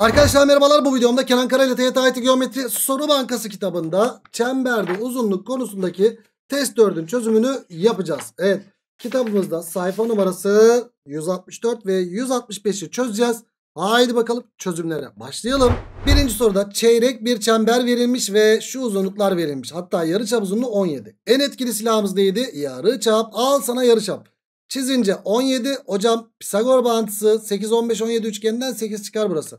Arkadaşlar merhabalar bu videomda Kenan Karayla TYT IT Geometri Soru Bankası kitabında çemberde uzunluk konusundaki test 4'ün çözümünü yapacağız. Evet kitabımızda sayfa numarası 164 ve 165'i çözeceğiz. Haydi bakalım çözümlere başlayalım. Birinci soruda çeyrek bir çember verilmiş ve şu uzunluklar verilmiş. Hatta yarı çap uzunluğu 17. En etkili silahımız neydi? Yarı çap al sana yarı çap. Çizince 17 hocam Pisagor bağıntısı 8 15 17 üçgeninden 8 çıkar burası.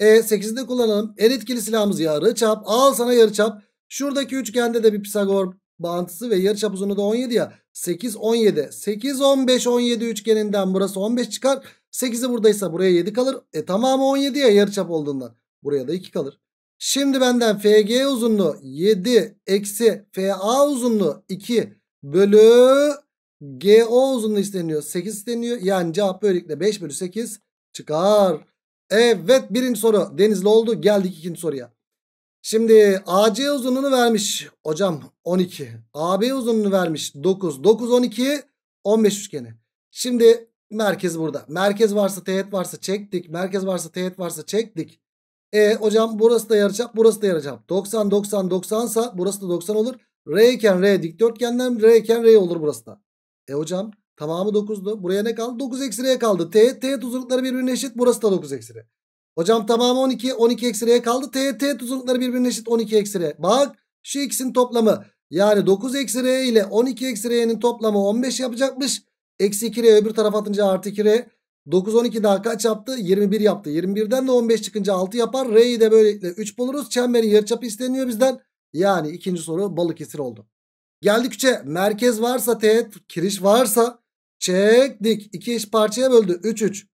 E8'i de kullanalım. En etkili silahımız yarı çap. Al sana yarı çap. Şuradaki üçgende de bir Pisagor bağıntısı ve yarı çap uzunluğu da 17 ya. 8 17. 8 15 17 üçgeninden burası 15 çıkar. 8'i buradaysa buraya 7 kalır. E tamamı 17 ya yarı çap olduğundan. Buraya da 2 kalır. Şimdi benden FG uzunluğu 7 eksi FA uzunluğu 2 bölü GO uzunluğu isteniyor. 8 isteniyor. Yani cevap böylelikle 5 bölü 8 çıkar. Evet birinci soru Denizli oldu. Geldik ikinci soruya. Şimdi AC uzunluğunu vermiş hocam 12. AB uzunluğunu vermiş 9. 9 12 15 üçgeni. Şimdi merkez burada. Merkez varsa teğet varsa çektik. Merkez varsa teğet varsa çektik. E hocam burası da yarıçap, burası da yarıçap. 90 90 90 sa burası da 90 olur. R iken R dikdörtgenden R iken R olur burası da. E hocam Tamamı 9'du. Buraya ne kaldı? 9 eksi r kaldı. T, T uzunlukları birbirine eşit. Burası da 9 eksi r. Hocam tamamı 12. 12 eksi r kaldı. T, T uzunlukları birbirine eşit. 12 eksi r. Bak şu ikisinin toplamı. Yani 9 eksi r ile 12 eksi r'nin toplamı 15 yapacakmış. Eksi 2 r öbür taraf atınca artı 2 r. 9 12 daha kaç yaptı? 21 yaptı. 21'den de 15 çıkınca 6 yapar. R'yi de böylelikle 3 buluruz. Çemberin yarıçapı isteniyor bizden. Yani ikinci soru balık esir oldu. Geldikçe Merkez varsa teğet, kiriş varsa Çektik. 2 eş parçaya böldü. 3 3.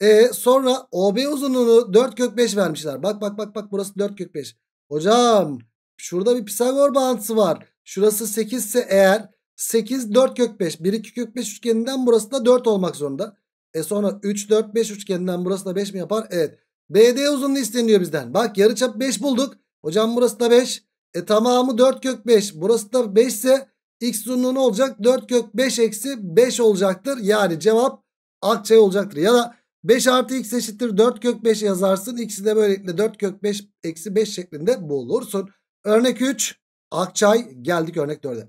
E sonra OB uzunluğunu 4 kök 5 vermişler. Bak bak bak bak burası 4 kök 5. Hocam şurada bir Pisagor bağıntısı var. Şurası 8 ise eğer 8 4 kök 5. 1 2 kök 5 üçgeninden burası da 4 olmak zorunda. E sonra 3 4 5 üçgeninden burası da 5 mi yapar? Evet. BD uzunluğu isteniyor bizden. Bak yarıçap 5 bulduk. Hocam burası da 5. E tamamı 4 kök 5. Burası da 5 ise X uzunluğu ne olacak? 4 kök 5 eksi 5 olacaktır. Yani cevap akçay olacaktır. Ya da 5 artı x eşittir 4 kök 5 yazarsın. X'i de böylelikle 4 kök 5 eksi 5 şeklinde bulursun. Örnek 3 akçay geldik örnek 4'e.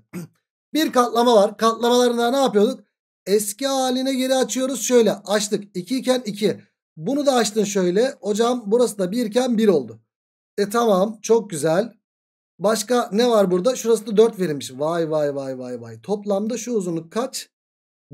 bir katlama var. Katlamalarında ne yapıyorduk? Eski haline geri açıyoruz. Şöyle açtık. 2 iken 2. Bunu da açtın şöyle. Hocam burası da 1 iken 1 oldu. E tamam çok güzel. Başka ne var burada? Şurası da 4 verilmiş. Vay vay vay vay vay. Toplamda şu uzunluk kaç?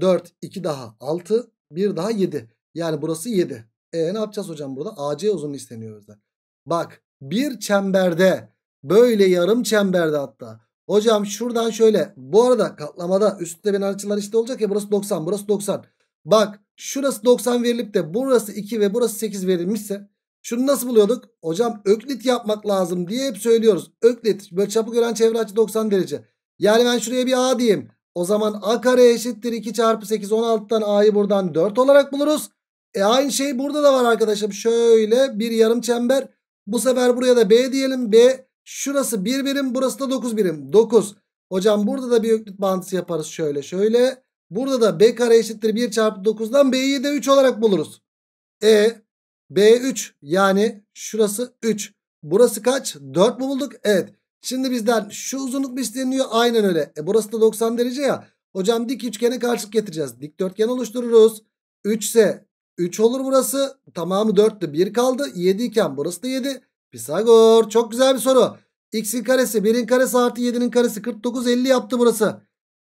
4, 2 daha 6, 1 daha 7. Yani burası 7. E ne yapacağız hocam burada? AC uzunluğu isteniyor bizden. Bak bir çemberde böyle yarım çemberde hatta. Hocam şuradan şöyle. Bu arada katlamada üstte ben açılar işte olacak ya burası 90 burası 90. Bak şurası 90 verilip de burası 2 ve burası 8 verilmişse şunu nasıl buluyorduk? Hocam öklit yapmak lazım diye hep söylüyoruz. Öklit böyle çapı gören çevre açı 90 derece. Yani ben şuraya bir a diyeyim. O zaman a kare eşittir 2 çarpı 8 16'dan a'yı buradan 4 olarak buluruz. E aynı şey burada da var arkadaşım. Şöyle bir yarım çember. Bu sefer buraya da b diyelim. B şurası 1 birim burası da 9 birim. 9. Hocam burada da bir öklit bağıntısı yaparız şöyle şöyle. Burada da b kare eşittir 1 çarpı 9'dan b'yi de 3 olarak buluruz. E B3 yani şurası 3. Burası kaç? 4 mu bulduk? Evet. Şimdi bizden şu uzunluk mu isteniyor? Aynen öyle. E burası da 90 derece ya. Hocam dik üçgene karşılık getireceğiz. Dikdörtgen oluştururuz. 3 ise 3 olur burası. Tamamı 4'tü. 1 kaldı. 7 iken burası da 7. Pisagor. Çok güzel bir soru. X'in karesi 1'in karesi artı 7'nin karesi 49 50 yaptı burası.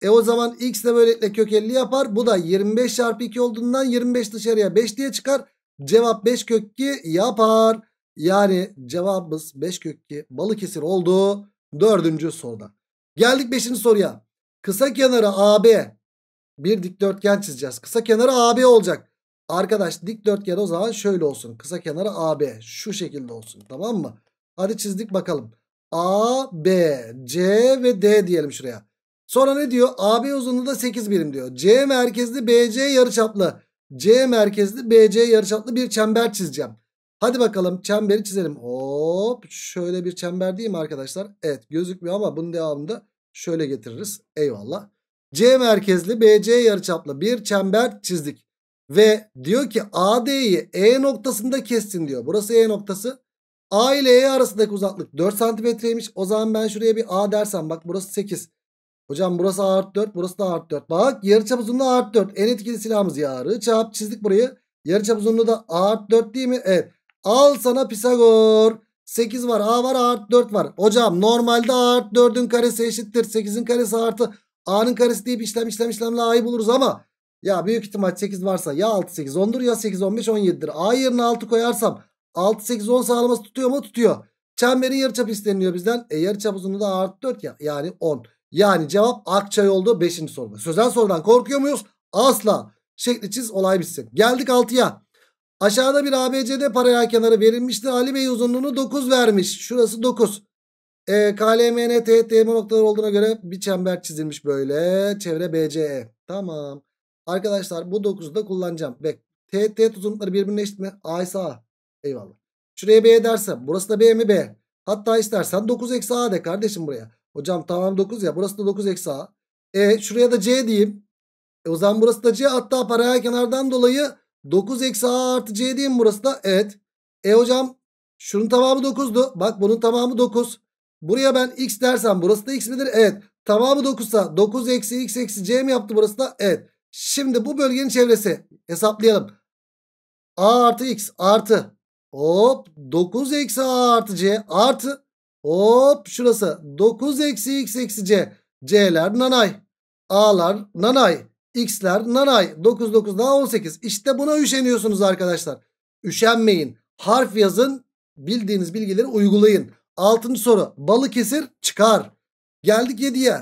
E o zaman x de böylelikle kök 50 yapar. Bu da 25 çarpı 2 olduğundan 25 dışarıya 5 diye çıkar. Cevap 5 kökki yapar. Yani cevabımız 5 kökki Balıkesir oldu. Dördüncü soruda. Geldik 5. soruya. Kısa kenarı AB. Bir dikdörtgen çizeceğiz. Kısa kenarı AB olacak. Arkadaş dikdörtgen o zaman şöyle olsun. Kısa kenarı AB şu şekilde olsun. Tamam mı? Hadi çizdik bakalım. A, B, C ve D diyelim şuraya. Sonra ne diyor? AB uzunluğu da 8 birim diyor. C merkezli BC yarıçaplı. C merkezli BC yarıçaplı bir çember çizeceğim. Hadi bakalım çemberi çizelim. Hop şöyle bir çember değil mi arkadaşlar? Evet gözükmüyor ama bunun devamında şöyle getiririz. Eyvallah. C merkezli BC yarıçaplı bir çember çizdik. Ve diyor ki AD'yi E noktasında kessin diyor. Burası E noktası. A ile E arasındaki uzaklık 4 santimetreymiş. O zaman ben şuraya bir A dersem bak burası 8. Hocam burası A artı 4 burası da A artı 4. Bak yarıçap uzunluğu A artı 4. En etkili silahımız yarıçap. Çizdik burayı. Yarıçap uzunluğu da A artı 4 değil mi? Evet. Al sana Pisagor. 8 var A var A artı 4 var. Hocam normalde A artı 4'ün karesi eşittir. 8'in karesi artı A'nın karesi deyip işlem işlem işlemle A'yı buluruz ama ya büyük ihtimal 8 varsa ya 6 8 10'dur ya 8 15 17'dir. A yerine 6 koyarsam 6 8 10 sağlaması tutuyor mu? Tutuyor. Çemberin yarıçap isteniyor bizden. E yarıçap uzunluğu da A artı 4 ya yani 10. Yani cevap Akçay oldu 5. soruda. Sözel sorudan korkuyor muyuz? Asla. Şekli çiz olay bitsin. Geldik 6'ya. Aşağıda bir ABC'de paralel kenarı verilmişti. Ali Bey uzunluğunu 9 vermiş. Şurası 9. E, ee, KLMN, THTM noktaları olduğuna göre bir çember çizilmiş böyle. Çevre BCE. Tamam. Arkadaşlar bu 9'u da kullanacağım. Bek. THT uzunlukları birbirine eşit mi? A ise A. Eyvallah. Şuraya B derse burası da B mi B? Hatta istersen 9 eksi A de kardeşim buraya. Hocam tamam 9 ya. Burası da 9 eksi A. E şuraya da C diyeyim. E, o zaman burası da C. Hatta paralel kenardan dolayı 9 eksi A artı C diyeyim burası da. Evet. E hocam şunun tamamı 9'du. Bak bunun tamamı 9. Buraya ben x dersem burası da x midir? Evet. Tamamı 9'sa 9 eksi x eksi c mi yaptı burası da? Evet. Şimdi bu bölgenin çevresi hesaplayalım. a artı x artı hop 9 eksi a artı c artı Hop şurası 9 eksi x eksi c. C'ler nanay. A'lar nanay. X'ler nanay. 9 9 daha 18. İşte buna üşeniyorsunuz arkadaşlar. Üşenmeyin. Harf yazın. Bildiğiniz bilgileri uygulayın. Altıncı soru. balı kesir çıkar. Geldik 7'ye.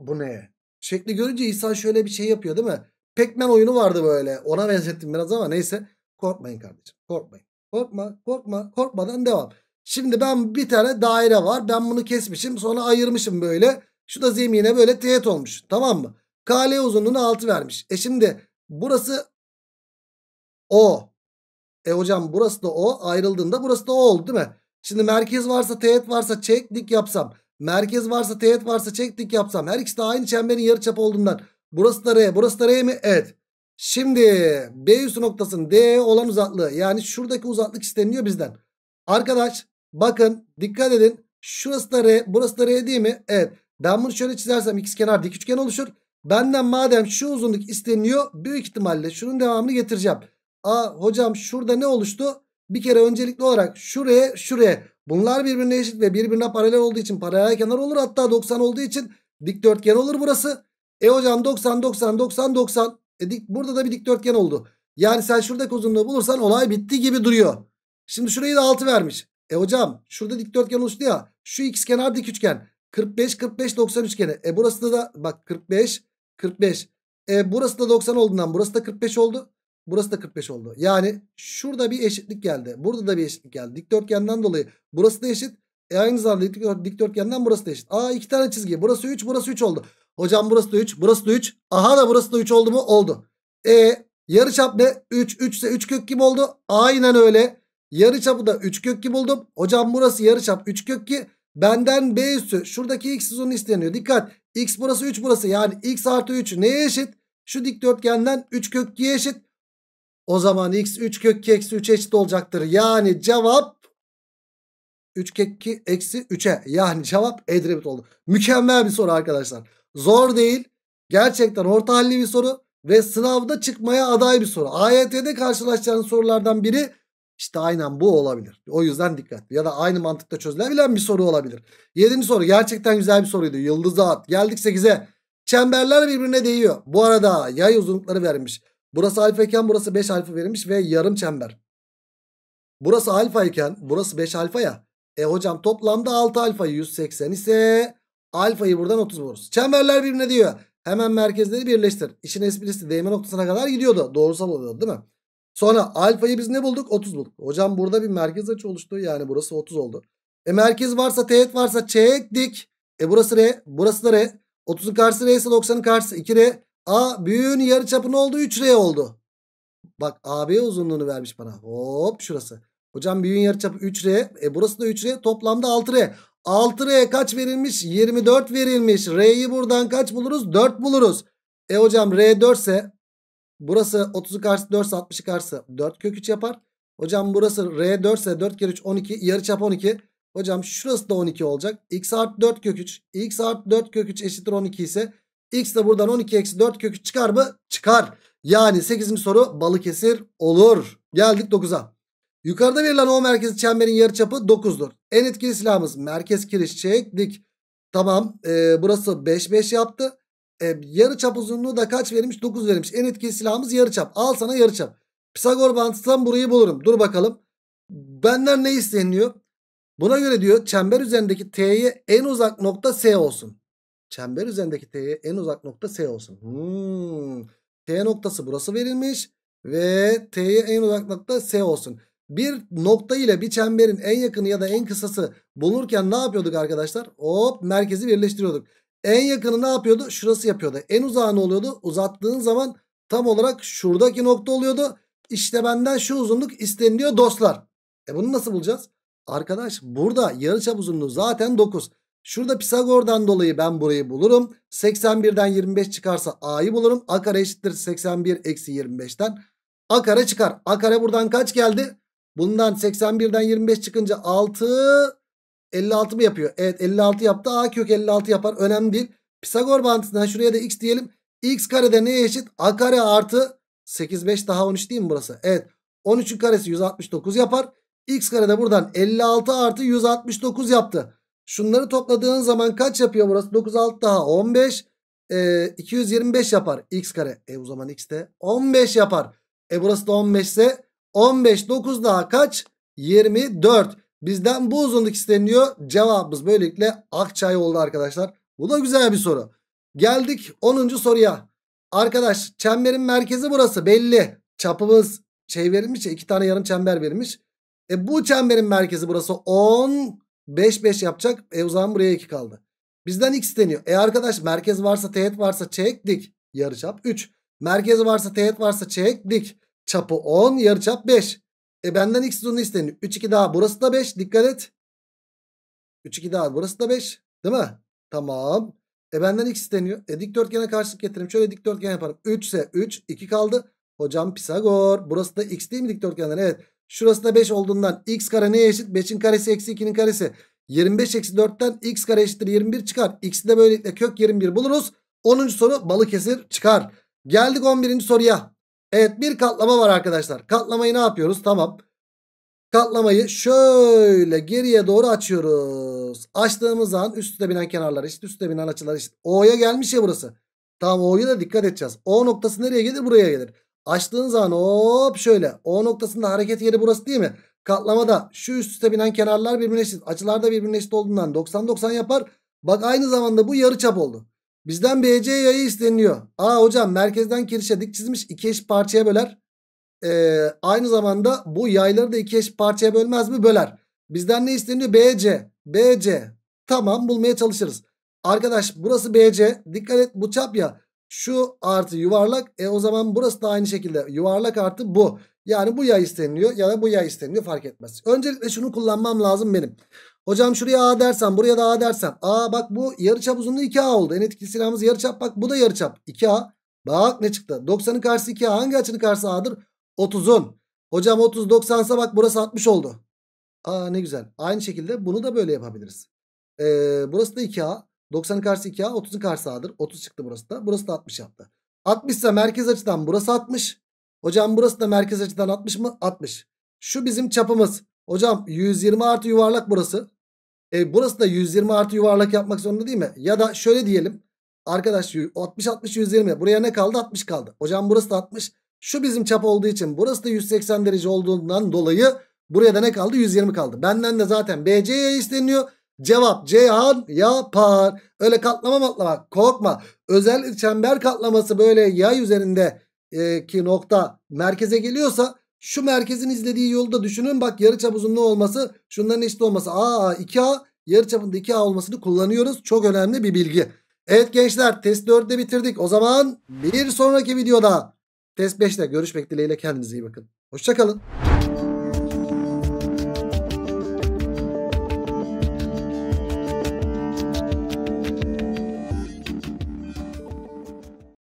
Bu ne? Şekli görünce insan şöyle bir şey yapıyor değil mi? pekmen oyunu vardı böyle. Ona benzettim biraz ama neyse. Korkmayın kardeşim. Korkmayın. Korkma. Korkma. Korkmadan devam. Şimdi ben bir tane daire var. Ben bunu kesmişim. Sonra ayırmışım böyle. Şu da zemine böyle teğet olmuş. Tamam mı? KL uzunluğunu 6 vermiş. E şimdi burası O. E hocam burası da O. Ayrıldığında burası da O oldu değil mi? Şimdi merkez varsa teğet varsa çek dik yapsam. Merkez varsa teğet varsa çek dik yapsam. Her ikisi de aynı çemberin yarıçapı olduğundan. Burası da R. Burası da R mi? Evet. Şimdi B üssü noktasının D olan uzaklığı. Yani şuradaki uzaklık isteniyor bizden. Arkadaş Bakın dikkat edin. Şurası da R. Burası da R değil mi? Evet. Ben bunu şöyle çizersem kenar dik üçgen oluşur. Benden madem şu uzunluk isteniyor büyük ihtimalle şunun devamını getireceğim. Aa hocam şurada ne oluştu? Bir kere öncelikli olarak şuraya şuraya. Bunlar birbirine eşit ve birbirine paralel olduğu için paralel kenar olur. Hatta 90 olduğu için dikdörtgen olur burası. E hocam 90 90 90 90. E dik, burada da bir dikdörtgen oldu. Yani sen şuradaki uzunluğu bulursan olay bitti gibi duruyor. Şimdi şurayı da 6 vermiş. E hocam şurada dikdörtgen oluştu ya. Şu x kenar dik üçgen. 45 45 90 üçgeni. E burası da, da bak 45 45. E burası da 90 olduğundan burası da 45 oldu. Burası da 45 oldu. Yani şurada bir eşitlik geldi. Burada da bir eşitlik geldi. Dikdörtgenden dolayı burası da eşit. E aynı zamanda dikdörtgenden burası da eşit. Aa iki tane çizgi. Burası 3 burası 3 oldu. Hocam burası da 3 burası da 3. Aha da burası da 3 oldu mu? Oldu. E yarıçap ne? 3 3 ise 3 kök gibi oldu? Aynen öyle. Yarı çapı da 3 kök ki buldum. Hocam burası yarı çap 3 kök ki. Benden b üstü şuradaki x uzunluğu isteniyor. Dikkat x burası 3 burası yani x artı 3 neye eşit? Şu dikdörtgenden 3 kök 2'ye eşit. O zaman x 3 kök 2 eksi 3 eşit olacaktır. Yani cevap 3 kök 2 eksi 3'e. Yani cevap Edremit oldu. Mükemmel bir soru arkadaşlar. Zor değil. Gerçekten orta halli bir soru. Ve sınavda çıkmaya aday bir soru. AYT'de karşılaşacağınız sorulardan biri işte aynen bu olabilir. O yüzden dikkatli. Ya da aynı mantıkta çözülebilen bir soru olabilir. Yedinci soru gerçekten güzel bir soruydu. Yıldızı at. Geldik sekize. Çemberler birbirine değiyor. Bu arada yay uzunlukları verilmiş. Burası alfa iken burası 5 alfa verilmiş ve yarım çember. Burası alfa iken burası 5 alfa ya. E hocam toplamda 6 alfa 180 ise alfayı buradan 30 buluruz. Çemberler birbirine diyor. Hemen merkezleri birleştir. İşin esprisi değme noktasına kadar gidiyordu. Doğrusal oluyordu değil mi? Sonra alfayı biz ne bulduk? 30 bulduk. Hocam burada bir merkez açı oluştu. Yani burası 30 oldu. E merkez varsa teğet varsa çektik. E burası R. Burası da R. 30'un karşısı R ise 90'ın karşısı 2R. A büyüğün yarı çapı ne oldu? 3R oldu. Bak AB uzunluğunu vermiş bana. Hop şurası. Hocam büyüğün çapı 3R. E burası da 3R. Toplamda 6R. 6R kaç verilmiş? 24 verilmiş. R'yi buradan kaç buluruz? 4 buluruz. E hocam R 4 ise Burası 30 karşı 4 60 karşı 4 kök 3 yapar. Hocam burası R 4 ise 4 kere 3 12 yarıçap 12. Hocam şurası da 12 olacak. X artı 4 kök 3. X artı 4 kök 3 eşittir 12 ise X de buradan 12 eksi 4 kök 3 çıkar mı? Çıkar. Yani 8. soru Balıkesir olur. Geldik 9'a. Yukarıda verilen O merkezi çemberin yarıçapı 9'dur. En etkili silahımız merkez kiriş çektik. Tamam e, burası 5 5 yaptı. E, yarı çap uzunluğu da kaç verilmiş? 9 verilmiş. En etkili silahımız yarı çap. Al sana yarı çap. Pisagor bantından burayı bulurum. Dur bakalım. Benden ne isteniyor? Buna göre diyor çember üzerindeki T'ye en uzak nokta S olsun. Çember üzerindeki T'ye en uzak nokta S olsun. Hmm. T noktası burası verilmiş. Ve T'ye en uzak nokta S olsun. Bir nokta ile bir çemberin en yakını ya da en kısası bulunurken ne yapıyorduk arkadaşlar? Hop merkezi birleştiriyorduk. En yakını ne yapıyordu? Şurası yapıyordu. En uzağı ne oluyordu? Uzattığın zaman tam olarak şuradaki nokta oluyordu. İşte benden şu uzunluk isteniliyor dostlar. E bunu nasıl bulacağız? Arkadaş burada yarıçap uzunluğu zaten 9. Şurada Pisagor'dan dolayı ben burayı bulurum. 81'den 25 çıkarsa a'yı bulurum. A kare eşittir 81 eksi 25'ten. A kare çıkar. A kare buradan kaç geldi? Bundan 81'den 25 çıkınca 6 56 mı yapıyor? Evet 56 yaptı. A kök 56 yapar. Önemli değil. Pisagor bağıntısından şuraya da x diyelim. x karede neye eşit? A kare artı 8 5 daha 13 değil mi burası? Evet. 13'ün karesi 169 yapar. x karede buradan 56 artı 169 yaptı. Şunları topladığın zaman kaç yapıyor burası? 9 6 daha 15. E, 225 yapar x kare. E o zaman x de 15 yapar. E burası da 15 ise 15 9 daha kaç? 24. Bizden bu uzunluk isteniyor. Cevabımız böylelikle Akçay oldu arkadaşlar. Bu da güzel bir soru. Geldik 10. soruya. Arkadaş çemberin merkezi burası belli. Çapımız şey verilmiş ya iki tane yarım çember verilmiş. E bu çemberin merkezi burası 10. 5 5 yapacak. E o zaman buraya 2 kaldı. Bizden x isteniyor. E arkadaş merkez varsa teğet varsa çektik. Yarıçap 3. Merkez varsa teğet varsa çektik. Çapı 10 yarıçap 5. E benden x uzunluğu isteniyor. 3 2 daha burası da 5 dikkat et. 3 2 daha burası da 5 değil mi? Tamam. E benden x isteniyor. E dikdörtgene karşılık getireyim. Şöyle dikdörtgen yaparım. 3 ise 3 2 kaldı. Hocam Pisagor. Burası da x değil mi dikdörtgenden? Evet. Şurası da 5 olduğundan x kare neye eşit? 5'in karesi eksi 2'nin karesi. 25 eksi 4'ten x kare eşittir 21 çıkar. X'i de böylelikle kök 21 buluruz. 10. soru balık Balıkesir çıkar. Geldik 11. soruya. Evet bir katlama var arkadaşlar. Katlamayı ne yapıyoruz? Tamam. Katlamayı şöyle geriye doğru açıyoruz. Açtığımız an üstte binen kenarlar eşit, üstte binen açılar eşit. O'ya gelmiş ya burası. Tamam O'ya da dikkat edeceğiz. O noktası nereye gelir? Buraya gelir. Açtığın zaman hop şöyle. O noktasında hareket yeri burası değil mi? Katlamada şu üst üste binen kenarlar birbirine eşit. Açılar da birbirine eşit olduğundan 90-90 yapar. Bak aynı zamanda bu yarı çap oldu. Bizden BC yayı isteniyor. Aa hocam merkezden kirişe dik çizmiş. iki eş parçaya böler. Ee, aynı zamanda bu yayları da iki eş parçaya bölmez mi? Böler. Bizden ne isteniyor? BC. BC. Tamam bulmaya çalışırız. Arkadaş burası BC. Dikkat et bu çap ya. Şu artı yuvarlak. E o zaman burası da aynı şekilde. Yuvarlak artı bu. Yani bu yay isteniliyor ya da bu yay isteniliyor fark etmez. Öncelikle şunu kullanmam lazım benim. Hocam şuraya A dersen buraya da A dersen. A bak bu yarıçap uzunluğu 2A oldu. En etkili silahımız yarıçap bak bu da yarıçap 2A. Bak ne çıktı? 90'ın karşısı 2A. Hangi açının karşısı A'dır? 30'un. Hocam 30 90'sa bak burası 60 oldu. Aa ne güzel. Aynı şekilde bunu da böyle yapabiliriz. Ee, burası da 2A. 90'ın karşısı 2A. 30'un karşısı A'dır. 30 çıktı burası da. Burası da 60 yaptı. 60 ise merkez açıdan burası 60. Hocam burası da merkez açıdan 60 mı? 60. Şu bizim çapımız. Hocam 120 artı yuvarlak burası. E, burası da 120 artı yuvarlak yapmak zorunda değil mi? Ya da şöyle diyelim. Arkadaş 60 60 120. Buraya ne kaldı? 60 kaldı. Hocam burası da 60. Şu bizim çap olduğu için burası da 180 derece olduğundan dolayı buraya da ne kaldı? 120 kaldı. Benden de zaten BC'ye isteniyor. Cevap Ceyhan yapar. Öyle katlama matlama korkma. Özel çember katlaması böyle yay üzerindeki e, nokta merkeze geliyorsa şu merkezin izlediği yolu da düşünün. Bak yarı çap uzunluğu olması şunların eşit olması. Aa 2A yarı yarıçapında 2A olmasını kullanıyoruz. Çok önemli bir bilgi. Evet gençler test 4'de bitirdik. O zaman bir sonraki videoda test 5'te görüşmek dileğiyle kendinize iyi bakın. Hoşçakalın.